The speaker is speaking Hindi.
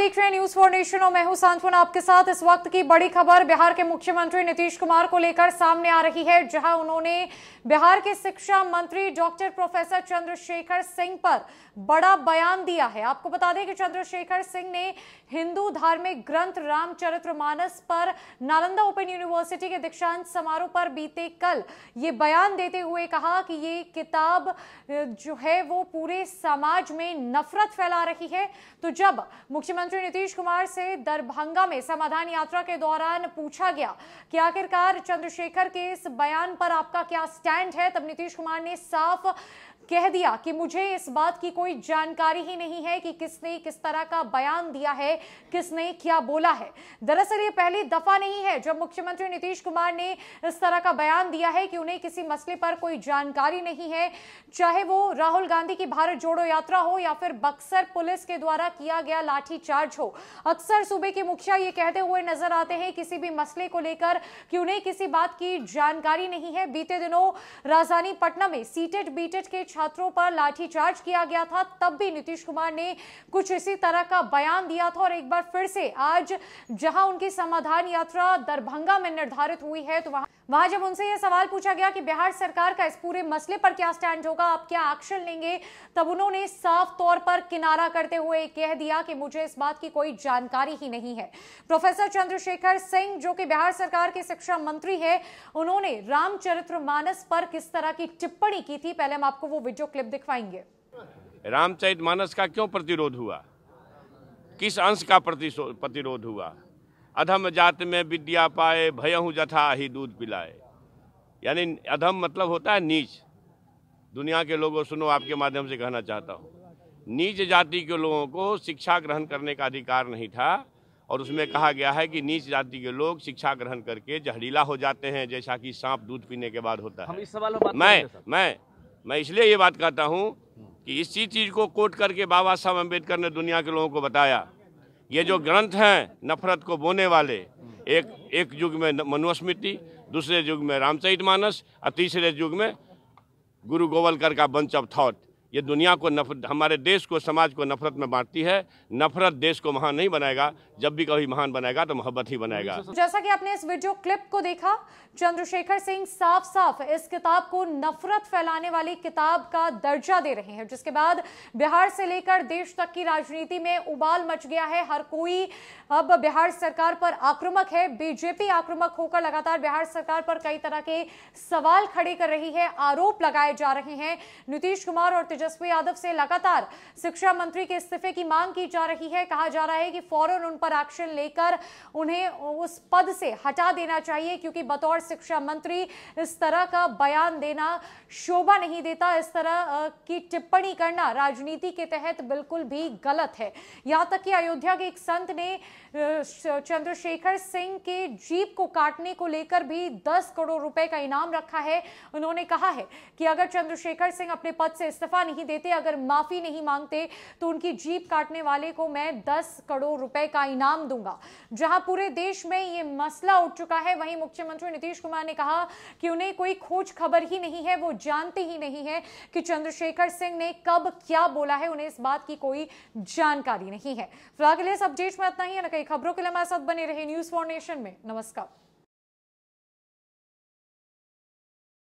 देख रहे हैं न्यूज फॉर नेशन और मैं हूं सांत्वन आपके साथ इस वक्त की बड़ी खबर बिहार के मुख्यमंत्री नीतीश कुमार को लेकर सामने आ रही है जहां उन्होंने बिहार के शिक्षा मंत्री डॉक्टर प्रोफेसर चंद्रशेखर सिंह पर बड़ा बयान दिया है आपको बता दें कि चंद्रशेखर सिंह ने हिंदू धार्मिक ग्रंथ रामचरितमानस पर नालंदा ओपन यूनिवर्सिटी के दीक्षांत समारोह पर बीते कल ये बयान देते हुए कहा कि ये किताब जो है वो पूरे समाज में नफरत फैला रही है तो जब मुख्यमंत्री मुख्यमंत्री नीतीश कुमार से दरभंगा में समाधान यात्रा के दौरान पूछा गया कि आखिरकार चंद्रशेखर के इस बयान पर आपका क्या स्टैंड है तब नीतीश कुमार ने साफ कह दिया कि मुझे इस बात की कोई जानकारी ही नहीं है कि किसने किस तरह का बयान दिया है किसने क्या बोला है दरअसल ये पहली दफा नहीं है जब मुख्यमंत्री नीतीश कुमार ने इस तरह का बयान दिया है कि उन्हें किसी मसले पर कोई जानकारी नहीं है चाहे वो राहुल गांधी की भारत जोड़ो यात्रा हो या फिर बक्सर पुलिस के द्वारा किया गया लाठीचार्ज हो अक्सर सूबे के मुखिया ये कहते हुए नजर आते हैं किसी भी मसले को लेकर कि उन्हें किसी बात की जानकारी नहीं है बीते दिनों राजधानी पटना में सीटेड बीटेड के छात्रों पर लाठीचार्ज किया गया था तब भी नीतीश कुमार ने कुछ इसी तरह का बयान दिया था और एक बार फिर से आज जहां उनकी समाधान यात्रा दरभंगा में निर्धारित हुई है तो वहां वहां जब उनसे यह सवाल पूछा गया कि बिहार सरकार का इस पूरे मसले पर क्या स्टैंड होगा आप क्या एक्शन लेंगे तब उन्होंने साफ तौर पर किनारा करते हुए कह दिया कि मुझे इस बात की कोई जानकारी ही नहीं है प्रोफेसर चंद्रशेखर सिंह जो कि बिहार सरकार के शिक्षा मंत्री है उन्होंने रामचरित्र मानस पर किस तरह की टिप्पणी की थी पहले हम आपको वो वीडियो क्लिप दिखवाएंगे रामचरित मानस का क्यों प्रतिरोध हुआ किस अंश का प्रतिरोध हुआ अधम जात में विद्या पाए भयहूँ जथा ही दूध पिलाए यानी अधम मतलब होता है नीच दुनिया के लोगों सुनो आपके माध्यम से कहना चाहता हूँ नीच जाति के लोगों को शिक्षा ग्रहण करने का अधिकार नहीं था और उसमें कहा गया है कि नीच जाति के लोग शिक्षा ग्रहण करके जहरीला हो जाते हैं जैसा कि सांप दूध पीने के बाद होता है हम इस सवाल मैं मैं मैं इसलिए ये बात कहता हूँ कि इसी चीज़ को कोट करके बाबा साहब अम्बेडकर ने दुनिया के लोगों को बताया ये जो ग्रंथ हैं नफरत को बोने वाले एक एक युग में मनुस्मृति दूसरे युग में रामचरित मानस और तीसरे युग में गुरु गोवलकर का बंच ऑफ थॉट ये दुनिया को नफरत हमारे देश को समाज को नफरत में बांटती है नफरत देश को महान नहीं बनाएगा जब भी कभी महान बनाएगा तो मोहब्बत ही बनाएगा जैसा कि आपने इस वीडियो क्लिप को देखा चंद्रशेखर सिंह साफ साफ इस किताब को नफरत फैलाने वाली किताब का दर्जा दे रहे हैं जिसके बाद बिहार से लेकर देश तक की राजनीति में उबाल मच गया है हर कोई अब बिहार सरकार पर आक्रमक है बीजेपी आक्रमक होकर लगातार बिहार सरकार पर कई तरह के सवाल खड़े कर रही है आरोप लगाए जा रहे हैं नीतीश कुमार और तेजस्वी यादव से लगातार शिक्षा मंत्री के इस्तीफे की मांग की जा रही है कहा जा रहा है कि फौरन उन पर एक्शन लेकर उन्हें उस पद से हटा देना चाहिए क्योंकि बतौर शिक्षा मंत्री इस तरह का बयान देना शोभा नहीं देता इस तरह की टिप्पणी करना राजनीति के तहत बिल्कुल भी गलत है यहां तक कि अयोध्या के एक संत ने चंद्रशेखर सिंह के जीप को काटने को लेकर भी 10 करोड़ रुपए का इनाम रखा है उन्होंने कहा है कि अगर चंद्रशेखर सिंह अपने पद से इस्तीफा नहीं देते अगर माफ़ी नहीं मांगते तो उनकी जीप काटने वाले को मैं दस करोड़ रुपए का इनाम दूंगा जहां पूरे देश में ये मसला उठ चुका है वहीं मुख्यमंत्री नीतीश कुमार ने कहा कि उन्हें कोई खोज खबर ही नहीं है वो जानते ही नहीं है कि चंद्रशेखर सिंह ने कब क्या बोला है उन्हें इस बात की कोई जानकारी नहीं है फिलहाल इस अपडेट में इतना ही ना कई खबरों के लिए हमारे साथ बने रहे न्यूज फॉर नेशन में नमस्कार